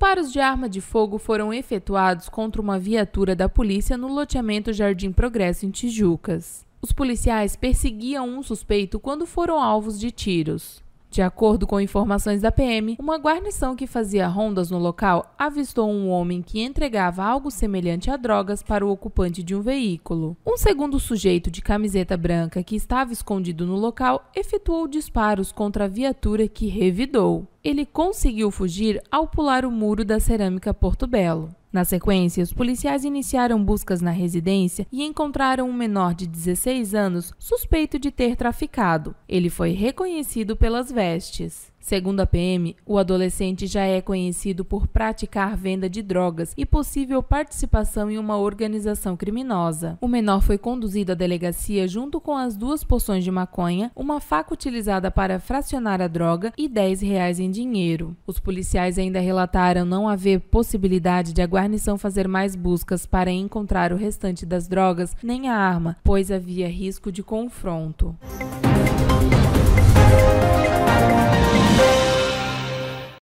disparos de arma de fogo foram efetuados contra uma viatura da polícia no loteamento Jardim Progresso, em Tijucas. Os policiais perseguiam um suspeito quando foram alvos de tiros. De acordo com informações da PM, uma guarnição que fazia rondas no local avistou um homem que entregava algo semelhante a drogas para o ocupante de um veículo. Um segundo sujeito de camiseta branca que estava escondido no local efetuou disparos contra a viatura que revidou. Ele conseguiu fugir ao pular o muro da cerâmica Porto Belo. Na sequência, os policiais iniciaram buscas na residência e encontraram um menor de 16 anos suspeito de ter traficado. Ele foi reconhecido pelas vestes. Segundo a PM, o adolescente já é conhecido por praticar venda de drogas e possível participação em uma organização criminosa. O menor foi conduzido à delegacia junto com as duas porções de maconha, uma faca utilizada para fracionar a droga e 10 reais em dinheiro. Os policiais ainda relataram não haver possibilidade de a guarnição fazer mais buscas para encontrar o restante das drogas nem a arma, pois havia risco de confronto.